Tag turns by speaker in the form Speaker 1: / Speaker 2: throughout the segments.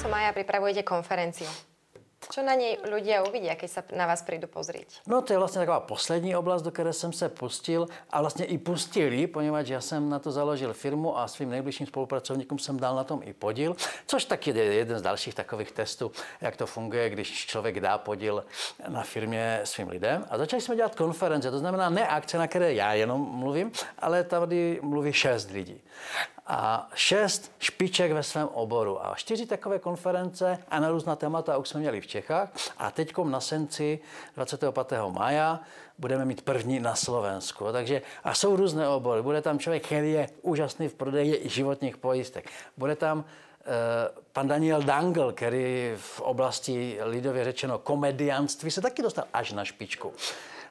Speaker 1: koncu maja pripravujete konferenci. Co na něj lidé uvidí, jaký se na vás přijdu
Speaker 2: pozrieť? No to je vlastně taková poslední oblast, do které jsem se pustil a vlastně i pustili, poněvadž já jsem na to založil firmu a svým nejbližším spolupracovníkům jsem dal na tom i podíl, což taky je jeden z dalších takových testů, jak to funguje, když člověk dá podíl na firmě svým lidem. A začali jsme dělat konference, to znamená ne akce, na které já jenom mluvím, ale tady mluví šest lidí a šest špiček ve svém oboru. A čtyři takové konference a na různá témata už jsme měli v Čechách. A teď na Senci 25. maja budeme mít první na Slovensku. Takže, a jsou různé obory. Bude tam člověk, který je úžasný v prodeji životních pojistek. Bude tam eh, pan Daniel Dangl, který v oblasti lidově řečeno komedianství se taky dostal až na špičku.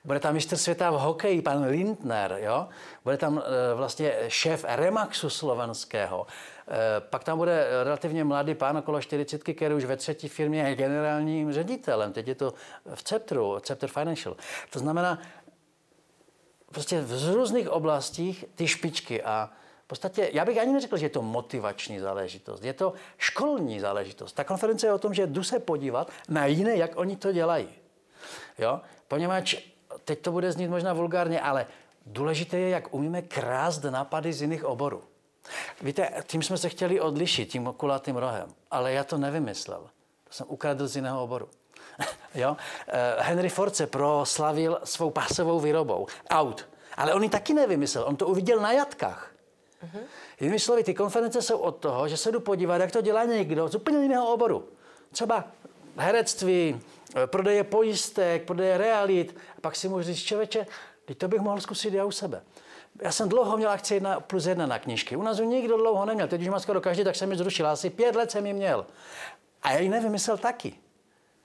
Speaker 2: Bude tam mistr světa v hokeji, pan Lindner, jo? Bude tam eh, vlastně šéf Remaxu slovenského. Eh, pak tam bude relativně mladý pán okolo 40, který už ve třetí firmě je generálním ředitelem. Teď je to v Ceptru, Ceptr Financial. To znamená, prostě v různých oblastích ty špičky a v podstatě, já bych ani neřekl, že je to motivační záležitost, je to školní záležitost. Ta konference je o tom, že jdu se podívat na jiné, jak oni to dělají. Jo? Poněvadž teď to bude znít možná vulgárně, ale důležité je, jak umíme krást nápady z jiných oborů. Víte, tím jsme se chtěli odlišit, tím kulatým rohem, ale já to nevymyslel. To jsem ukradl z jiného oboru. jo? Eh, Henry Ford se proslavil svou pasovou výrobou aut, ale on ji taky nevymyslel, on to uviděl na jatkách. Uh-huh. Jinými slovy, ty konference jsou od toho, že se jdu podívat, jak to dělá někdo z úplně jiného oboru. Třeba herectví, Eh, prodeje pojistek, prodeje realit. A pak si můžu říct, člověče, teď to bych mohl zkusit já u sebe. Já jsem dlouho měl akci jedna plus jedna na knížky. U nás ju nikdo dlouho neměl. Teď už má skoro každý, tak jsem ji zrušil. Asi pět let jsem ji měl. A já ji nevymyslel taky.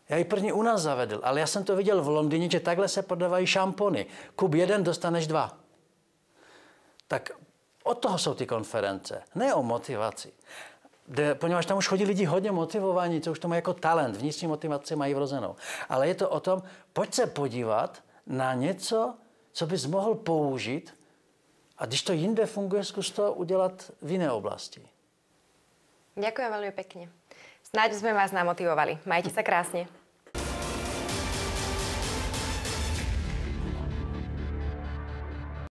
Speaker 2: Já ji první u nás zavedl, ale já jsem to viděl v Londýně, že takhle se podávají šampony. Kup jeden, dostaneš dva. Tak od toho jsou ty konference, ne o motivaci. De, poněvadž tam už chodí lidi hodně motivovaní, co už to mají jako talent, vnitřní motivaci mají vrozenou. Ale je to o tom, pojď se podívat na něco, co bys mohl použít a když to jinde funguje, zkus to udělat v jiné oblasti.
Speaker 1: Děkuji velmi pekne. Snad jsme vás namotivovali. Majte se krásně.